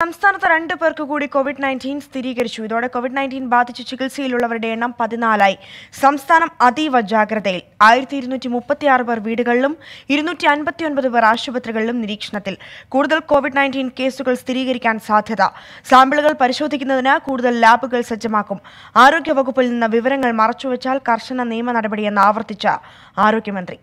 സംസ്ഥാനത്ത് രണ്ടു പേർക്ക് കൂടി കോവിഡ് നയൻറ്റീൻ സ്ഥിരീകരിച്ചു ഇതോടെ കോവിഡ് നയൻറ്റീൻ ബാധിച്ച് ചികിത്സയിലുള്ളവരുടെ എണ്ണം പതിനാലായി സംസ്ഥാനം അതീവ ജാഗ്രതയിൽ ആയിരത്തി ഇരുന്നൂറ്റി മുപ്പത്തിയാറ് പേർ വീടുകളിലും ഇരുന്നൂറ്റി അൻപത്തിയൊൻപത് പേർ ആശുപത്രികളിലും നിരീക്ഷണത്തിൽ കൂടുതൽ കോവിഡ് നയൻറ്റീൻ കേസുകൾ സ്ഥിരീകരിക്കാൻ സാധ്യത സാമ്പിളുകൾ പരിശോധിക്കുന്നതിന് കൂടുതൽ ലാബുകൾ സജ്ജമാക്കും ആരോഗ്യവകുപ്പിൽ നിന്ന് വിവരങ്ങൾ മറച്ചുവെച്ചാൽ കർശന നിയമ നടപടിയെന്ന് ആവർത്തിച്ച ആരോഗ്യമന്ത്രി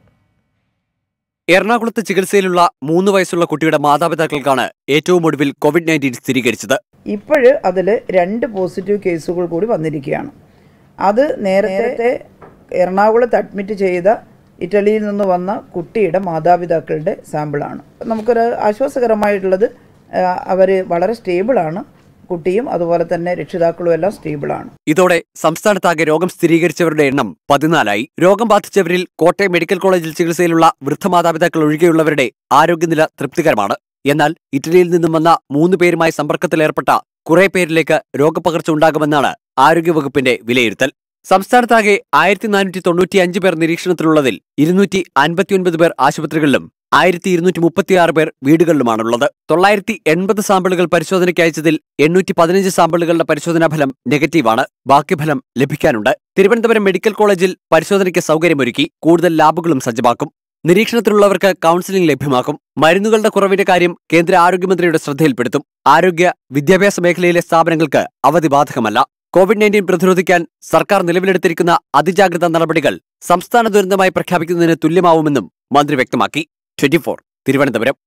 എറണാകുളത്ത് ചികിത്സയിലുള്ള മൂന്ന് വയസ്സുള്ള കുട്ടിയുടെ മാതാപിതാക്കൾക്കാണ് ഏറ്റവും ഒടുവിൽ കോവിഡ് നയൻറ്റീൻ സ്ഥിരീകരിച്ചത് ഇപ്പോൾ അതിൽ രണ്ട് പോസിറ്റീവ് കേസുകൾ കൂടി വന്നിരിക്കുകയാണ് അത് നേരത്തെ എറണാകുളത്ത് അഡ്മിറ്റ് ചെയ്ത ഇറ്റലിയിൽ നിന്ന് വന്ന കുട്ടിയുടെ മാതാപിതാക്കളുടെ സാമ്പിളാണ് നമുക്കൊരു ആശ്വാസകരമായിട്ടുള്ളത് അവർ വളരെ സ്റ്റേബിളാണ് കുട്ടിയും അതുപോലെ തന്നെ രക്ഷിതാക്കളും എല്ലാം സ്റ്റേബിളാണ് ഇതോടെ സംസ്ഥാനത്താകെ രോഗം സ്ഥിരീകരിച്ചവരുടെ എണ്ണം പതിനാലായി രോഗം ബാധിച്ചവരിൽ കോട്ടയം മെഡിക്കൽ കോളേജിൽ ചികിത്സയിലുള്ള വൃദ്ധമാതാപിതാക്കൾ ഒഴികെയുള്ളവരുടെ ആരോഗ്യനില തൃപ്തികരമാണ് എന്നാൽ ഇറ്റലിയിൽ നിന്നും വന്ന മൂന്ന് പേരുമായി സമ്പർക്കത്തിലേർപ്പെട്ട കുറെ പേരിലേക്ക് രോഗപകർച്ച ഉണ്ടാകുമെന്നാണ് ആരോഗ്യവകുപ്പിന്റെ വിലയിരുത്തൽ സംസ്ഥാനത്താകെ ആയിരത്തി നാനൂറ്റി അഞ്ച് പേർ നിരീക്ഷണത്തിലുള്ളതിൽ ഇരുന്നൂറ്റി അൻപത്തിയൊൻപത് പേർ ആശുപത്രികളിലും ആയിരത്തി ഇരുന്നൂറ്റി മുപ്പത്തിയാറ് പേർ വീടുകളിലുമാണുള്ളത് തൊള്ളായിരത്തി എൺപത് സാമ്പിളുകൾ പരിശോധനയ്ക്ക് അയച്ചതിൽ എണ്ണൂറ്റി പതിനഞ്ച് സാമ്പിളുകളുടെ പരിശോധനാ ഫലം നെഗറ്റീവാണ് ബാക്കി ഫലം ലഭിക്കാനുണ്ട് തിരുവനന്തപുരം മെഡിക്കൽ കോളേജിൽ പരിശോധനയ്ക്ക് സൗകര്യമൊരുക്കി കൂടുതൽ ലാബുകളും സജ്ജമാക്കും നിരീക്ഷണത്തിലുള്ളവർക്ക് കൌൺസിലിംഗ് ലഭ്യമാക്കും മരുന്നുകളുടെ കുറവിന്റെ കാര്യം കേന്ദ്ര ആരോഗ്യമന്ത്രിയുടെ ശ്രദ്ധയിൽപ്പെടുത്തും ആരോഗ്യ വിദ്യാഭ്യാസ മേഖലയിലെ സ്ഥാപനങ്ങൾക്ക് അവധി ബാധകമല്ല കോവിഡ് നയൻറ്റീൻ പ്രതിരോധിക്കാൻ സർക്കാർ നിലവിലെടുത്തിരിക്കുന്ന അതിജാഗ്രതാ നടപടികൾ സംസ്ഥാന ദുരന്തമായി പ്രഖ്യാപിക്കുന്നതിന് തുല്യമാവുമെന്നും മന്ത്രി വ്യക്തമാക്കി ട്വന്റി തിരുവനന്തപുരം